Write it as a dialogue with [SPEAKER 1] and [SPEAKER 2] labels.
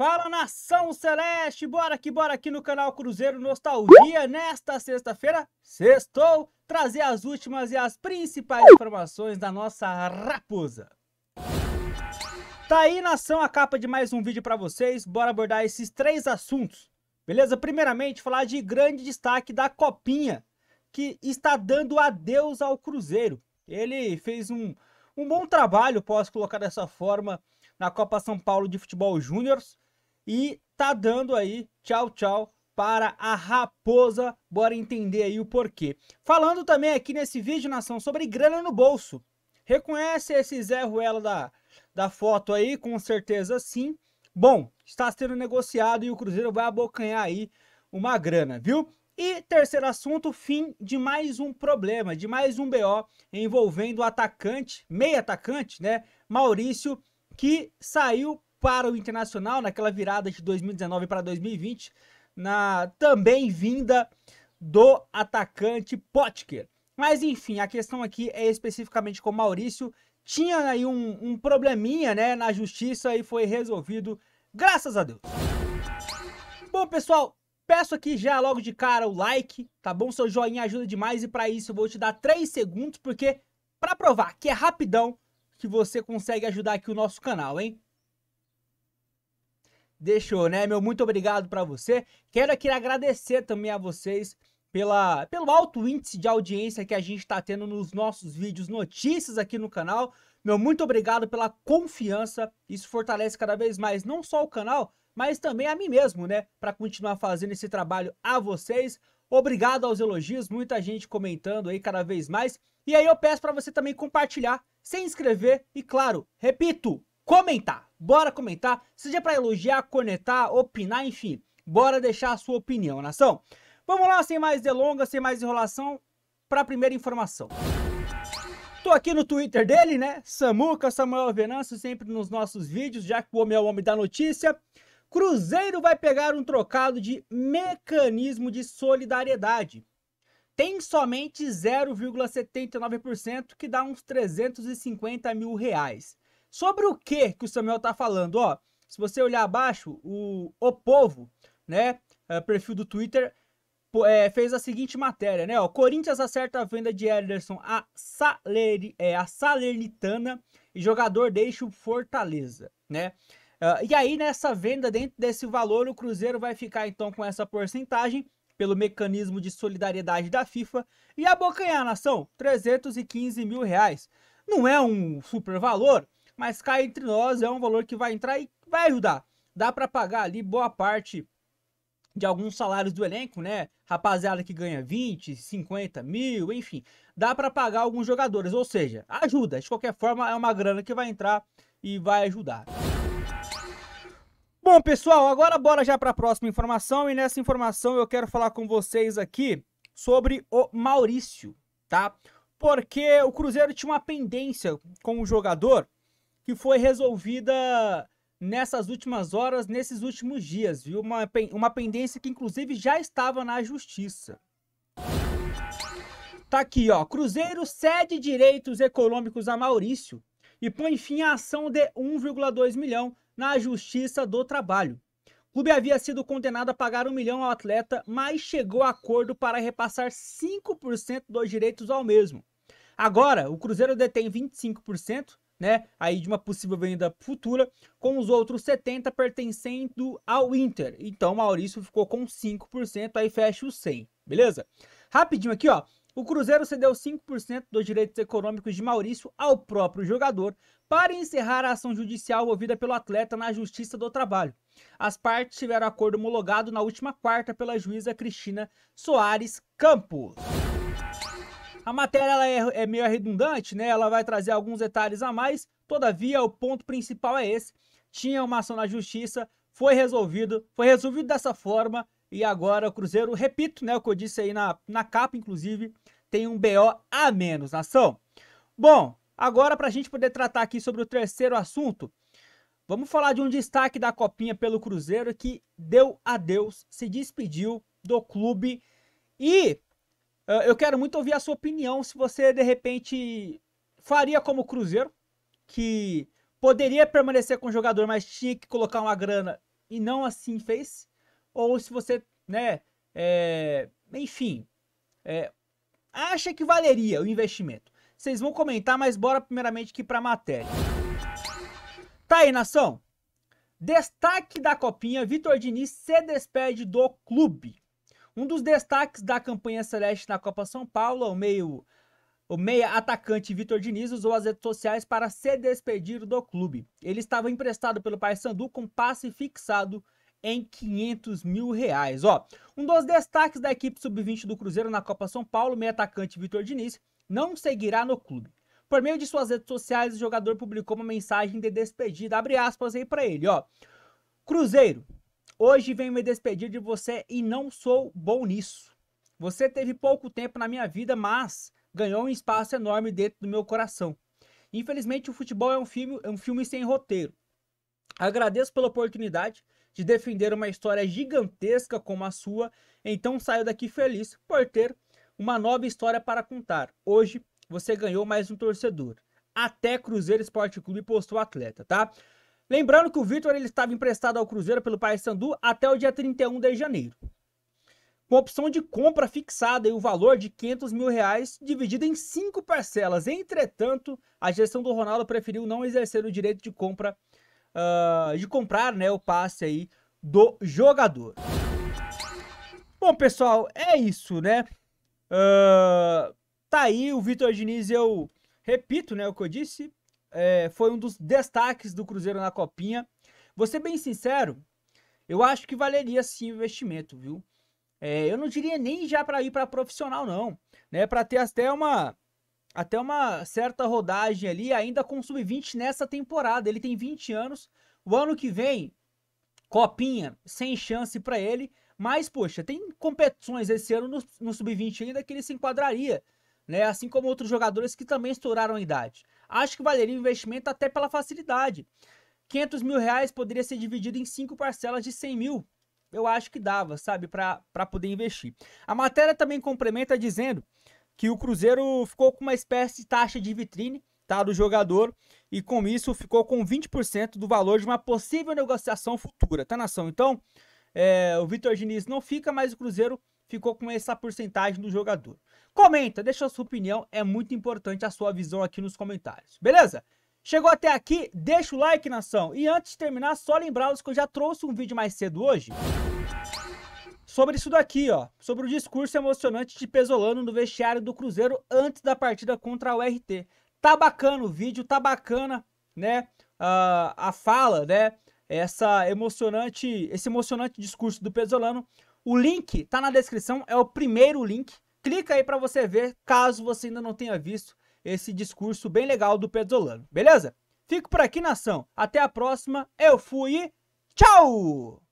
[SPEAKER 1] Fala nação celeste, bora que bora aqui no canal Cruzeiro Nostalgia. Nesta sexta-feira, sextou, trazer as últimas e as principais informações da nossa raposa. Tá aí nação a capa de mais um vídeo para vocês, bora abordar esses três assuntos. Beleza? Primeiramente, falar de grande destaque da Copinha, que está dando adeus ao Cruzeiro. Ele fez um, um bom trabalho, posso colocar dessa forma, na Copa São Paulo de Futebol Júnior e tá dando aí tchau, tchau para a raposa. Bora entender aí o porquê. Falando também aqui nesse vídeo, nação, sobre grana no bolso. Reconhece esse Zé Ruela da, da foto aí? Com certeza sim. Bom, está sendo negociado e o Cruzeiro vai abocanhar aí uma grana, viu? E terceiro assunto, fim de mais um problema, de mais um BO envolvendo o atacante, meio atacante, né? Maurício, que saiu para o internacional naquela virada de 2019 para 2020, na também vinda do atacante Potker. Mas enfim, a questão aqui é especificamente com o Maurício. Tinha aí um, um probleminha né, na justiça e foi resolvido, graças a Deus. Bom, pessoal, Peço aqui já logo de cara o like, tá bom? Seu joinha ajuda demais e para isso eu vou te dar 3 segundos, porque para provar que é rapidão que você consegue ajudar aqui o nosso canal, hein? deixou, né? Meu muito obrigado para você. Quero aqui agradecer também a vocês pela, pelo alto índice de audiência que a gente está tendo nos nossos vídeos, notícias aqui no canal. Meu muito obrigado pela confiança. Isso fortalece cada vez mais não só o canal, mas também a mim mesmo, né? Para continuar fazendo esse trabalho a vocês. Obrigado aos elogios, muita gente comentando aí cada vez mais. E aí eu peço para você também compartilhar, se inscrever e, claro, repito, comentar. Bora comentar, seja para elogiar, conectar, opinar, enfim. Bora deixar a sua opinião, nação. Vamos lá, sem mais delongas, sem mais enrolação, para a primeira informação. Tô aqui no Twitter dele, né? Samuca, Samuel Venâncio, sempre nos nossos vídeos, já que o homem é o homem da notícia. Cruzeiro vai pegar um trocado de mecanismo de solidariedade. Tem somente 0,79%, que dá uns 350 mil reais. Sobre o que que o Samuel está falando, ó, se você olhar abaixo, o, o Povo, né, é, perfil do Twitter, é, fez a seguinte matéria, né, ó, Corinthians acerta a venda de Ederson a, Saleri, é, a Salernitana e jogador deixa o Fortaleza, né, Uh, e aí, nessa venda, dentro desse valor, o Cruzeiro vai ficar então com essa porcentagem pelo mecanismo de solidariedade da FIFA e a bocanha nação, 315 mil reais. Não é um super valor, mas cá entre nós é um valor que vai entrar e vai ajudar. Dá para pagar ali boa parte de alguns salários do elenco, né? Rapaziada que ganha 20, 50 mil, enfim. Dá para pagar alguns jogadores, ou seja, ajuda. De qualquer forma, é uma grana que vai entrar e vai ajudar. Bom, pessoal, agora bora já para a próxima informação. E nessa informação eu quero falar com vocês aqui sobre o Maurício, tá? Porque o Cruzeiro tinha uma pendência com o jogador que foi resolvida nessas últimas horas, nesses últimos dias, viu? Uma, uma pendência que inclusive já estava na justiça. Tá aqui, ó. Cruzeiro cede direitos econômicos a Maurício e põe fim à ação de 1,2 milhão na Justiça do Trabalho. O clube havia sido condenado a pagar um milhão ao atleta, mas chegou a acordo para repassar 5% dos direitos ao mesmo. Agora, o Cruzeiro detém 25% né, aí de uma possível venda futura, com os outros 70 pertencendo ao Inter. Então, Maurício ficou com 5%, aí fecha os 100, beleza? Rapidinho aqui, ó. O Cruzeiro cedeu 5% dos direitos econômicos de Maurício ao próprio jogador para encerrar a ação judicial ouvida pelo atleta na Justiça do Trabalho. As partes tiveram acordo homologado na última quarta pela juíza Cristina Soares Campos. A matéria ela é, é meio redundante, né? Ela vai trazer alguns detalhes a mais. Todavia, o ponto principal é esse. Tinha uma ação na justiça, foi resolvido, foi resolvido dessa forma. E agora o Cruzeiro, repito, né, o que eu disse aí na, na capa, inclusive, tem um BO a menos na ação. Bom, agora para a gente poder tratar aqui sobre o terceiro assunto, vamos falar de um destaque da Copinha pelo Cruzeiro que deu adeus, se despediu do clube e ah, eu quero muito ouvir a sua opinião se você de repente faria como o Cruzeiro, que poderia permanecer com o jogador, mas tinha que colocar uma grana e não assim fez, ou se você, né, é, enfim, é, acha que valeria o investimento. Vocês vão comentar, mas bora primeiramente aqui para a matéria. Tá aí, nação. Destaque da Copinha, Vitor Diniz se despede do clube. Um dos destaques da campanha celeste na Copa São Paulo, é o meio o meia atacante Vitor Diniz usou as redes sociais para se despedir do clube. Ele estava emprestado pelo Paysandu com passe fixado em 500 mil reais. Ó, um dos destaques da equipe sub-20 do Cruzeiro na Copa São Paulo, o meia atacante Vitor Diniz, não seguirá no clube. Por meio de suas redes sociais, o jogador publicou uma mensagem de despedida, abre aspas aí para ele, ó. Cruzeiro, Hoje venho me despedir de você e não sou bom nisso. Você teve pouco tempo na minha vida, mas ganhou um espaço enorme dentro do meu coração. Infelizmente, o futebol é um filme, é um filme sem roteiro. Agradeço pela oportunidade de defender uma história gigantesca como a sua, então saio daqui feliz por ter uma nova história para contar. Hoje você ganhou mais um torcedor. Até Cruzeiro Esporte Clube postou atleta, tá? Lembrando que o Vitor ele estava emprestado ao Cruzeiro pelo Paysandu até o dia 31 de janeiro. Com opção de compra fixada e o valor de 500 mil reais dividido em cinco parcelas. Entretanto, a gestão do Ronaldo preferiu não exercer o direito de compra, uh, de comprar né, o passe aí do jogador. Bom, pessoal, é isso, né? Uh, tá aí o Vitor Diniz, eu repito né, o que eu disse, é, foi um dos destaques do Cruzeiro na Copinha. Vou ser bem sincero, eu acho que valeria sim o investimento, viu? É, eu não diria nem já para ir para profissional, não. Né? Para ter até uma, até uma certa rodagem ali, ainda com sub-20 nessa temporada. Ele tem 20 anos. O ano que vem, copinha, sem chance para ele. Mas, poxa, tem competições esse ano no, no sub-20 ainda que ele se enquadraria né? Assim como outros jogadores que também estouraram a idade. Acho que valeria o investimento até pela facilidade. 500 mil reais poderia ser dividido em cinco parcelas de 100 mil. Eu acho que dava, sabe, para poder investir. A matéria também complementa dizendo que o Cruzeiro ficou com uma espécie de taxa de vitrine tá, do jogador e com isso ficou com 20% do valor de uma possível negociação futura, tá, nação? Então, é, o Vitor Diniz não fica, mas o Cruzeiro ficou com essa porcentagem do jogador. Comenta, deixa sua opinião, é muito importante a sua visão aqui nos comentários, beleza? Chegou até aqui, deixa o like, nação. E antes de terminar, só lembrá-los que eu já trouxe um vídeo mais cedo hoje sobre isso daqui, ó, sobre o discurso emocionante de Pesolano no vestiário do Cruzeiro antes da partida contra a URT. Tá bacana o vídeo, tá bacana, né, uh, a fala, né, essa emocionante, esse emocionante discurso do Pesolano. O link tá na descrição, é o primeiro link, Clica aí para você ver, caso você ainda não tenha visto esse discurso bem legal do Zolano. beleza? Fico por aqui, nação. Até a próxima. Eu fui tchau!